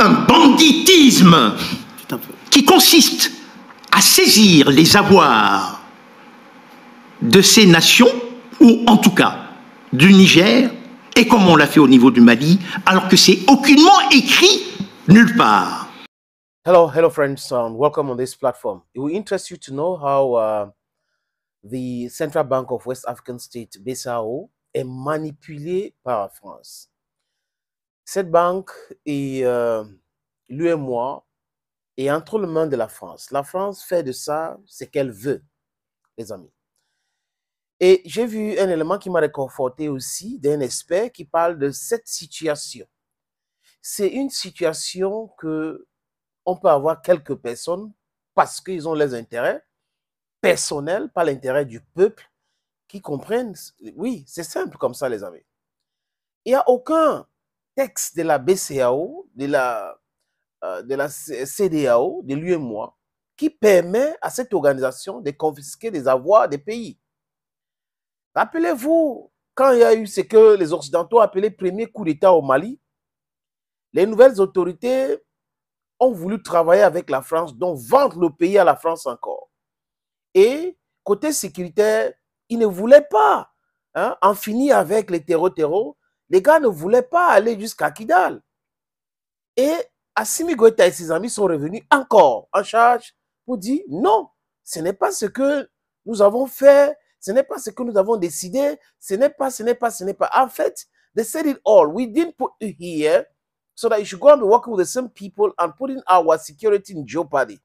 un banditisme qui consiste à saisir les avoirs de ces nations, ou en tout cas du Niger, et comme on l'a fait au niveau du Mali, alors que c'est aucunement écrit nulle part. Hello, hello friends, and um, welcome on this platform. It will interest you to know how uh, the Central Bank of West African State, BSAO, est manipulé par la France. Cette banque, et, euh, lui et moi, est entre les mains de la France. La France fait de ça ce qu'elle veut, les amis. Et j'ai vu un élément qui m'a réconforté aussi d'un expert qui parle de cette situation. C'est une situation que on peut avoir quelques personnes parce qu'ils ont les intérêts personnels, pas l'intérêt du peuple, qui comprennent. Oui, c'est simple comme ça, les amis. Il n'y a aucun texte de la BCAO, de la, euh, de la CDAO, de l'UMOA, qui permet à cette organisation de confisquer des avoirs des pays. Rappelez-vous, quand il y a eu ce que les Occidentaux appelaient premier coup d'État au Mali, les nouvelles autorités ont voulu travailler avec la France, donc vendre le pays à la France encore. Et côté sécuritaire, ils ne voulaient pas hein, en finir avec les terreaux-terreaux les gars ne voulaient pas aller jusqu'à Kidal. Et Assimi Goïta et ses amis sont revenus encore en charge pour dire non, ce n'est pas ce que nous avons fait, ce n'est pas ce que nous avons décidé, ce n'est pas, ce n'est pas, ce n'est pas. En fait, they said it all. We didn't put you here so that you should go and be working with the same people and putting our security in jeopardy.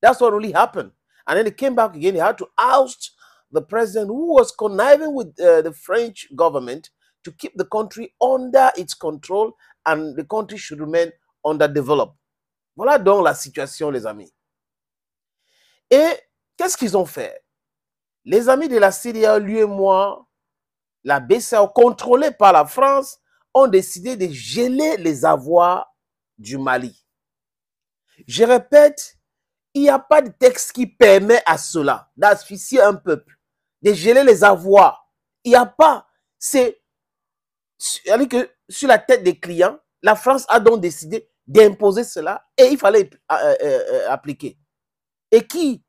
That's what really happened. And then they came back again. He had to oust the president who was conniving with uh, the French government to keep the country under its control and the country should remain underdeveloped. Voilà donc la situation, les amis. Et qu'est-ce qu'ils ont fait Les amis de la Syrie, lui et moi, la BCAO, contrôlée par la France, ont décidé de geler les avoirs du Mali. Je répète, il n'y a pas de texte qui permet à cela d'asphyxier un peuple, de geler les avoirs. Il n'y a pas. C'est cest que sur la tête des clients, la France a donc décidé d'imposer cela et il fallait euh, euh, euh, appliquer. Et qui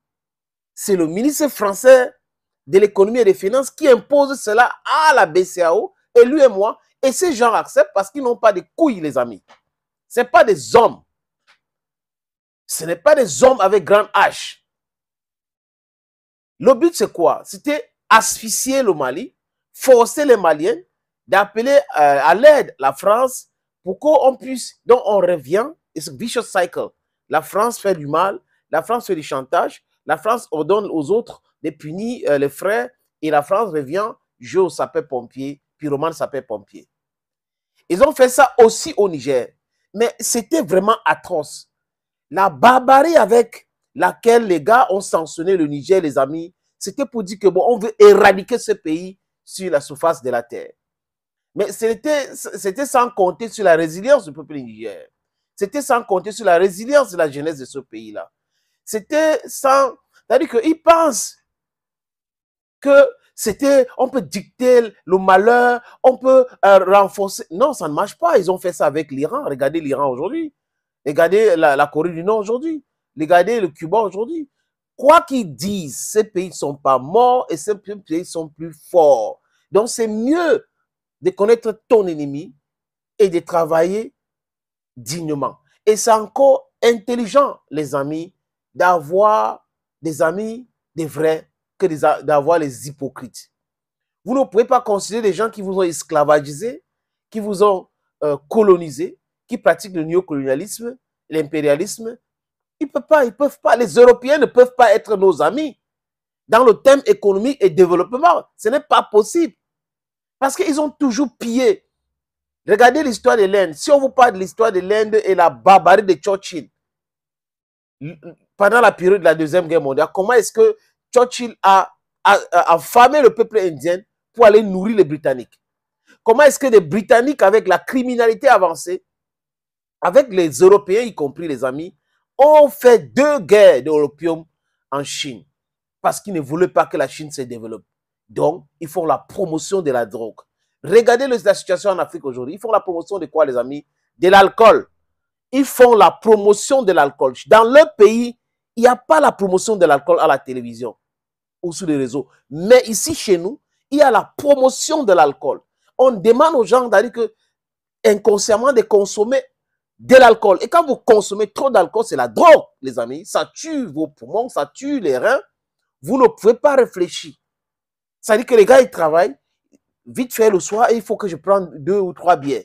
C'est le ministre français de l'économie et des finances qui impose cela à la BCAO et lui et moi. Et ces gens acceptent parce qu'ils n'ont pas de couilles, les amis. Ce n'est pas des hommes. Ce n'est pas des hommes avec grand H. Le but, c'est quoi C'était asphyxier le Mali, forcer les Maliens d'appeler euh, à l'aide la France pour qu'on puisse. Donc, on revient, it's a vicious cycle. La France fait du mal, la France fait du chantage, la France ordonne aux autres de punir euh, les frères, et la France revient, Joe s'appelle pompier, puis pyromane s'appelle pompier Ils ont fait ça aussi au Niger, mais c'était vraiment atroce. La barbarie avec laquelle les gars ont sanctionné le Niger, les amis, c'était pour dire que bon, on veut éradiquer ce pays sur la surface de la terre. Mais c'était sans compter sur la résilience du peuple nigérien. C'était sans compter sur la résilience de la jeunesse de ce pays-là. C'était sans... C'est-à-dire qu'ils pensent que c'était... On peut dicter le malheur, on peut euh, renforcer... Non, ça ne marche pas. Ils ont fait ça avec l'Iran. Regardez l'Iran aujourd'hui. Regardez la, la Corée du Nord aujourd'hui. Regardez le Cuba aujourd'hui. Quoi qu'ils disent, ces pays ne sont pas morts et ces pays sont plus forts. Donc c'est mieux de connaître ton ennemi et de travailler dignement. Et c'est encore intelligent, les amis, d'avoir des amis des vrais que d'avoir les hypocrites. Vous ne pouvez pas considérer des gens qui vous ont esclavagisé, qui vous ont colonisés, euh, colonisé, qui pratiquent le néocolonialisme, l'impérialisme. Ils ne peuvent pas, ils peuvent pas. Les Européens ne peuvent pas être nos amis. Dans le thème économique et développement, ce n'est pas possible. Parce qu'ils ont toujours pillé. Regardez l'histoire de l'Inde. Si on vous parle de l'histoire de l'Inde et la barbarie de Churchill, pendant la période de la Deuxième Guerre mondiale, comment est-ce que Churchill a, affamé le peuple indien pour aller nourrir les Britanniques Comment est-ce que les Britanniques, avec la criminalité avancée, avec les Européens, y compris les amis, ont fait deux guerres d'opium en Chine parce qu'ils ne voulaient pas que la Chine se développe. Donc, ils font la promotion de la drogue. Regardez la situation en Afrique aujourd'hui. Ils font la promotion de quoi, les amis De l'alcool. Ils font la promotion de l'alcool. Dans leur pays, il n'y a pas la promotion de l'alcool à la télévision ou sur les réseaux. Mais ici, chez nous, il y a la promotion de l'alcool. On demande aux gens d'aller inconsciemment de consommer de l'alcool. Et quand vous consommez trop d'alcool, c'est la drogue, les amis. Ça tue vos poumons, ça tue les reins. Vous ne pouvez pas réfléchir. Ça veut dire que les gars, ils travaillent, vite fait le soir, et il faut que je prenne deux ou trois bières.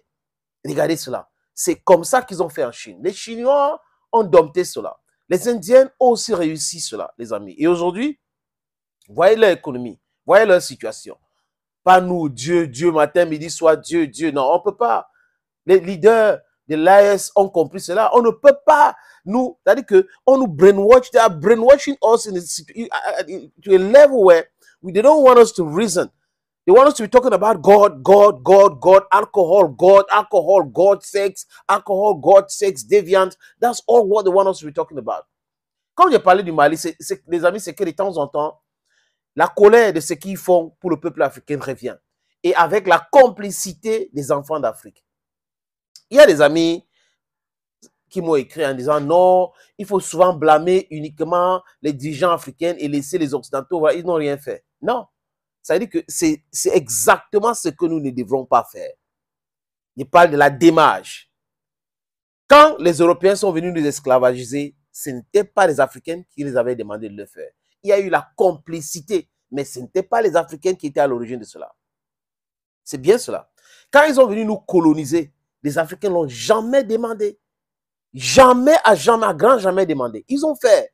Regardez cela. C'est comme ça qu'ils ont fait en Chine. Les Chinois ont dompté cela. Les Indiens ont aussi réussi cela, les amis. Et aujourd'hui, voyez leur économie, voyez leur situation. Pas nous, Dieu, Dieu, matin, midi, soir, Dieu, Dieu. Non, on ne peut pas. Les leaders de l'AS ont compris cela. On ne peut pas nous, c'est-à-dire qu'on nous brainwash. They are brainwashing us to a level where We, they don't want us to reason. They want us to be talking about God, God, God, God, alcohol, God, alcohol, God, sex, alcohol, God, sex, deviant. That's all what they want us to be talking about. Quand j'ai parlé du Mali, les amis, c'est que de temps en temps, la colère de ce qu'ils font pour le peuple africain revient. Et avec la complicité des enfants d'Afrique. Il y a des amis qui m'ont écrit en disant non, il faut souvent blâmer uniquement les dirigeants africains et laisser les Occidentaux. ils n'ont rien fait. Non. Ça veut dire que c'est exactement ce que nous ne devrons pas faire. Il parle de la démarche. Quand les Européens sont venus nous esclavagiser, ce n'était pas les Africains qui les avaient demandé de le faire. Il y a eu la complicité, mais ce n'était pas les Africains qui étaient à l'origine de cela. C'est bien cela. Quand ils sont venus nous coloniser, les Africains l'ont jamais demandé. Jamais, à jamais, à grand jamais demandé. Ils ont fait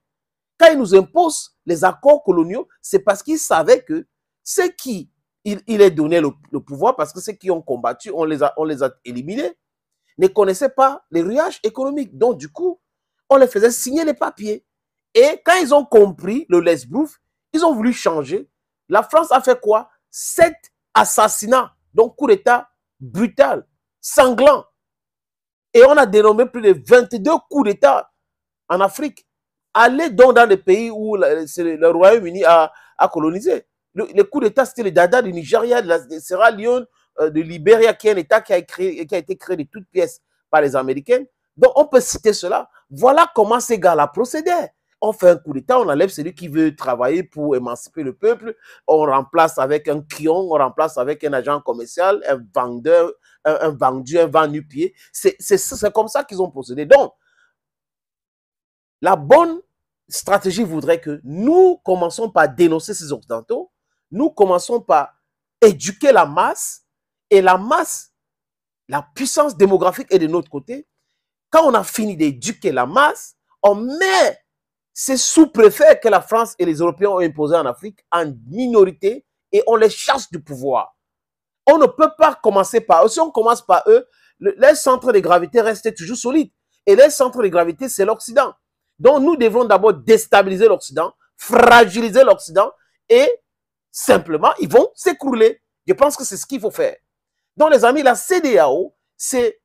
quand ils nous imposent les accords coloniaux, c'est parce qu'ils savaient que ceux qui, il, donnaient est le, pouvoir, parce que ceux qui ont combattu, on les a, les a éliminés, ne connaissaient pas les ruages économiques. Donc, du coup, on les faisait signer les papiers. Et quand ils ont compris le Lesbrouf, ils ont voulu changer. La France a fait quoi Sept assassinats, donc coup d'État brutal, sanglant. Et on a dénommé plus de 22 coups d'État en Afrique. Allez donc dans les pays où le, Royaume-Uni a, colonisé. Le, coup d'État, c'était le Dada du Nigeria, de, la, Sierra Leone, euh, de Libéria, qui est un État qui a, été créé de toutes pièces par les Américains. Donc, on peut citer cela. Voilà comment ces gars-là procédaient. On fait un coup d'État, on enlève celui qui veut travailler pour émanciper le peuple, on remplace avec un client, on remplace avec un agent commercial, un vendeur, un, un vendu, un vendu pied. C'est comme ça qu'ils ont procédé. Donc, la bonne stratégie voudrait que nous commençons par dénoncer ces occidentaux, nous commençons par éduquer la masse, et la masse, la puissance démographique est de notre côté. Quand on a fini d'éduquer la masse, on met ces sous-préfets que la France et les Européens ont imposés en Afrique en minorité et on les chasse du pouvoir. On ne peut pas commencer par eux. Si on commence par eux, les centres de gravité restent toujours solide. Et les centres de gravité, c'est l'Occident. Donc nous devons d'abord déstabiliser l'Occident, fragiliser l'Occident et simplement ils vont s'écrouler. Je pense que c'est ce qu'il faut faire. Donc les amis, la CDAO, c'est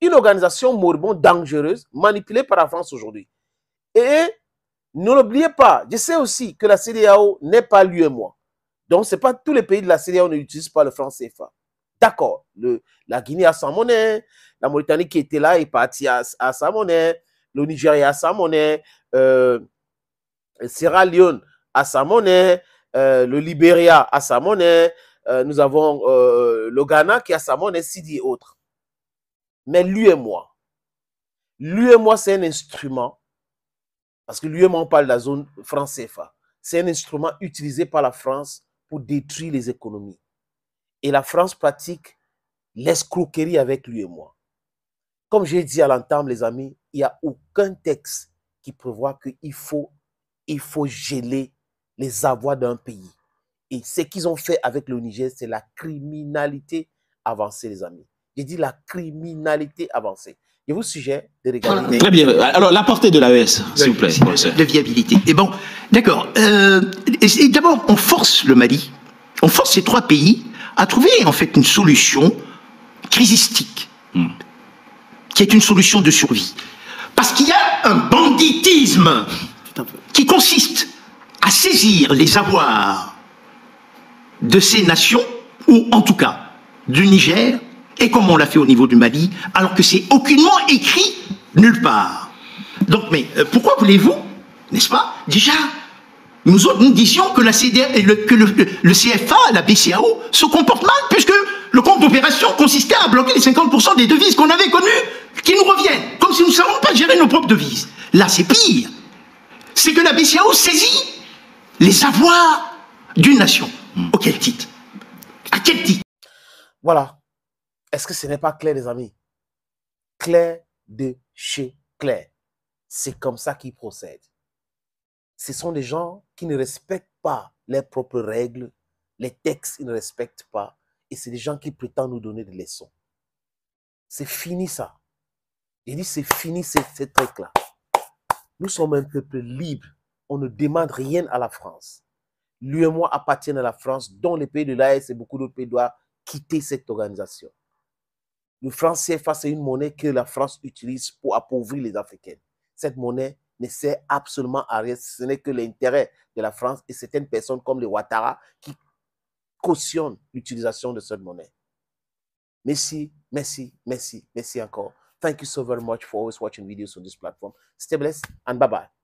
une organisation moribonde dangereuse manipulée par la France aujourd'hui. Et ne l'oubliez pas, je sais aussi que la CDAO n'est pas moi. Donc, ce n'est pas tous les pays de la CDAO n'utilisent pas le franc CFA. D'accord, la Guinée à sa monnaie, la Mauritanie qui était là est partie à, à sa monnaie, le Nigeria a sa monnaie, euh, Sierra Leone à sa monnaie, euh, le Libéria à sa monnaie, euh, nous avons le Ghana qui a sa monnaie, si et autres. Mais lui et moi, lui et moi, c'est un instrument, parce que lui et moi, on parle de la zone France CFA, c'est un instrument utilisé par la France pour détruire les économies. Et la France pratique l'escroquerie avec lui et moi. Comme j'ai dit à l'entame, les amis, il n'y a aucun texte qui prévoit qu'il faut, il faut geler les avoirs d'un pays. Et ce qu'ils ont fait avec le Niger, c'est la criminalité avancée, les amis. J'ai dit la criminalité avancée. Je vous suggère de regarder. très bien. Alors, la portée de l'AES, s'il vous plaît. De viabilité. Et bon, d'accord. Euh, d'abord, on force le Mali, on force ces trois pays à trouver en fait une solution crisistique, hmm. qui est une solution de survie. Parce qu'il y a un banditisme qui consiste à saisir les avoirs de ces nations, ou en tout cas du Niger, et comme on l'a fait au niveau du Mali, alors que c'est aucunement écrit nulle part. Donc, mais euh, pourquoi voulez-vous, n'est-ce pas, déjà, nous autres, nous disions que, la le, que le, le, CFA, la BCAO, se comportent mal, puisque le compte d'opération consistait à bloquer les 50% des devises qu'on avait connues qui nous reviennent, comme si nous ne savons pas gérer nos propres devises. Là, c'est pire. C'est que la BCAO saisit les savoirs d'une nation. Hmm. Auquel titre À quel titre Voilà. Est-ce que ce n'est pas clair, les amis Clair de chez clair. C'est comme ça qu'ils procèdent. Ce sont des gens qui ne respectent pas leurs propres règles, les textes, ils ne respectent pas. Et c'est des gens qui prétendent nous donner des leçons. C'est fini ça. Il dit, c'est fini ces, truc là Nous sommes un peuple libre. On ne demande rien à la France. Lui et moi appartiennent à la France, dont les pays de l'AES e, et beaucoup d'autres pays doivent quitter cette organisation. Le franc CFA, c'est une monnaie que la France utilise pour appauvrir les Africains. Cette monnaie ne sert absolument à rien. Ce n'est que l'intérêt de la France et certaines personnes comme les Ouattara qui cautionnent l'utilisation de cette monnaie. Merci, merci, merci, merci encore. Thank you so very much for always watching videos on this platform. Stay blessed and bye-bye.